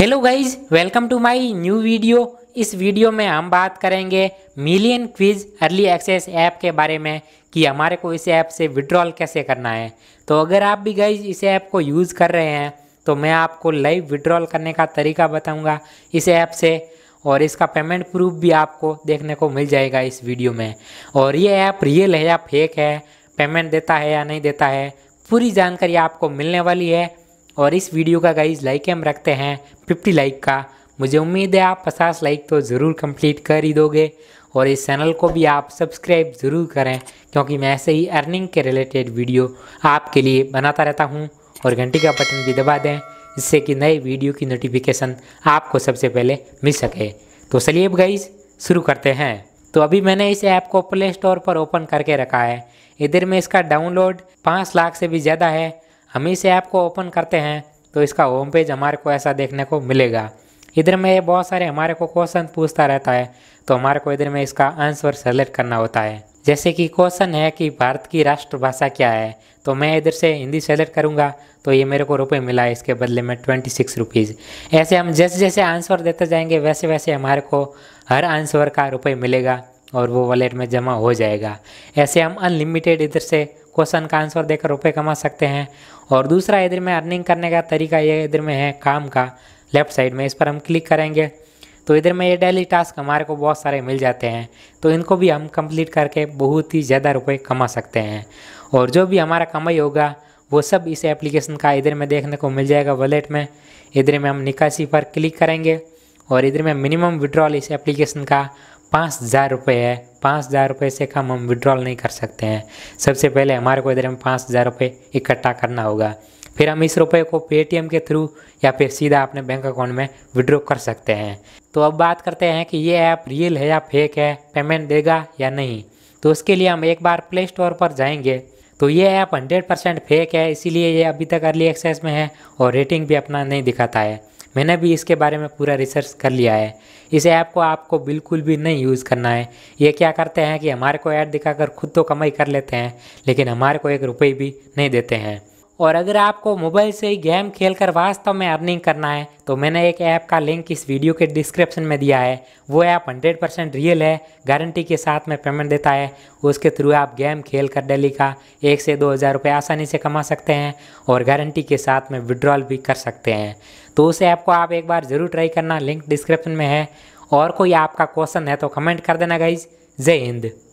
hello guys welcome to my new video इस video में हम बात करेंगे million quiz early access app के बारे में कि हमारे को इस ऐप से विड्रॉल कैसे करना है तो अगर आप भी गाइज इस ऐप को यूज़ कर रहे हैं तो मैं आपको लाइव विड्रॉल करने का तरीका बताऊंगा इस ऐप से और इसका पेमेंट प्रूफ भी आपको देखने को मिल जाएगा इस वीडियो में और ये ऐप रियल है या फेक है पेमेंट देता है या नहीं देता है पूरी जानकारी आपको मिलने वाली है और इस वीडियो का गाइज लाइक हम रखते हैं फिफ्टी लाइक का मुझे उम्मीद है आप पचास लाइक तो ज़रूर कंप्लीट कर ही दोगे और इस चैनल को भी आप सब्सक्राइब ज़रूर करें क्योंकि मैं ऐसे ही अर्निंग के रिलेटेड वीडियो आपके लिए बनाता रहता हूँ और घंटी का बटन भी दबा दें जिससे कि नए वीडियो की नोटिफिकेशन आपको सबसे पहले मिल सके तो चलिए अब गाइज शुरू करते हैं तो अभी मैंने इस ऐप को प्ले स्टोर पर ओपन करके रखा है इधर में इसका डाउनलोड पाँच लाख से भी ज़्यादा है हम इसे ऐप को ओपन करते हैं तो इसका होम पेज हमारे को ऐसा देखने को मिलेगा इधर में ये बहुत सारे हमारे को क्वेश्चन पूछता रहता है तो हमारे को इधर में इसका आंसर सेलेक्ट करना होता है जैसे कि क्वेश्चन है कि भारत की राष्ट्रभाषा क्या है तो मैं इधर से हिंदी सेलेक्ट करूंगा तो ये मेरे को रुपए मिला है इसके बदले में ट्वेंटी सिक्स रुपीज़ ऐसे हम जैसे जैसे आंसर देते जाएंगे वैसे वैसे हमारे को हर आंसर का रुपये मिलेगा और वो वॉलेट में जमा हो जाएगा ऐसे हम अनलिमिटेड इधर से क्वेश्चन का आंसर देकर रुपये कमा सकते हैं और दूसरा इधर में अर्निंग करने का तरीका ये इधर में है काम का लेफ्ट साइड में इस पर हम क्लिक करेंगे तो इधर में ये डेली टास्क हमारे को बहुत सारे मिल जाते हैं तो इनको भी हम कंप्लीट करके बहुत ही ज़्यादा रुपए कमा सकते हैं और जो भी हमारा कमाई होगा वो सब इस एप्लीकेशन का इधर में देखने को मिल जाएगा वॉलेट में इधर में हम निकासी पर क्लिक करेंगे और इधर में मिनिमम विड्रॉल इस एप्लीकेशन का पाँच हज़ार रुपये है पाँच हज़ार रुपये से कम हम विड्रॉल नहीं कर सकते हैं सबसे पहले हमारे को इधर में पाँच हज़ार रुपये इकट्ठा करना होगा फिर हम इस रुपये को पेटीएम के थ्रू या फिर सीधा अपने बैंक अकाउंट में विड्रॉ कर सकते हैं तो अब बात करते हैं कि ये ऐप रियल है या फेक है पेमेंट देगा या नहीं तो उसके लिए हम एक बार प्ले स्टोर पर जाएंगे तो ये ऐप 100% फेक है इसीलिए ये अभी तक अर्ली एक्सेस में है और रेटिंग भी अपना नहीं दिखाता है मैंने भी इसके बारे में पूरा रिसर्च कर लिया है इस ऐप को आपको बिल्कुल भी नहीं यूज़ करना है ये क्या करते हैं कि हमारे को ऐड दिखाकर खुद तो कमाई कर लेते हैं लेकिन हमारे को एक रुपये भी नहीं देते हैं और अगर आपको मोबाइल से ही गेम खेल कर वास्तव में अर्निंग करना है तो मैंने एक ऐप का लिंक इस वीडियो के डिस्क्रिप्शन में दिया है वो ऐप 100 परसेंट रियल है गारंटी के साथ में पेमेंट देता है उसके थ्रू आप गेम खेल कर डेली का एक से दो हज़ार रुपये आसानी से कमा सकते हैं और गारंटी के साथ में विड्रॉल भी कर सकते हैं तो उस ऐप को आप एक बार ज़रूर ट्राई करना लिंक डिस्क्रिप्शन में है और कोई आपका क्वेश्चन है तो कमेंट कर देना गाइज जय हिंद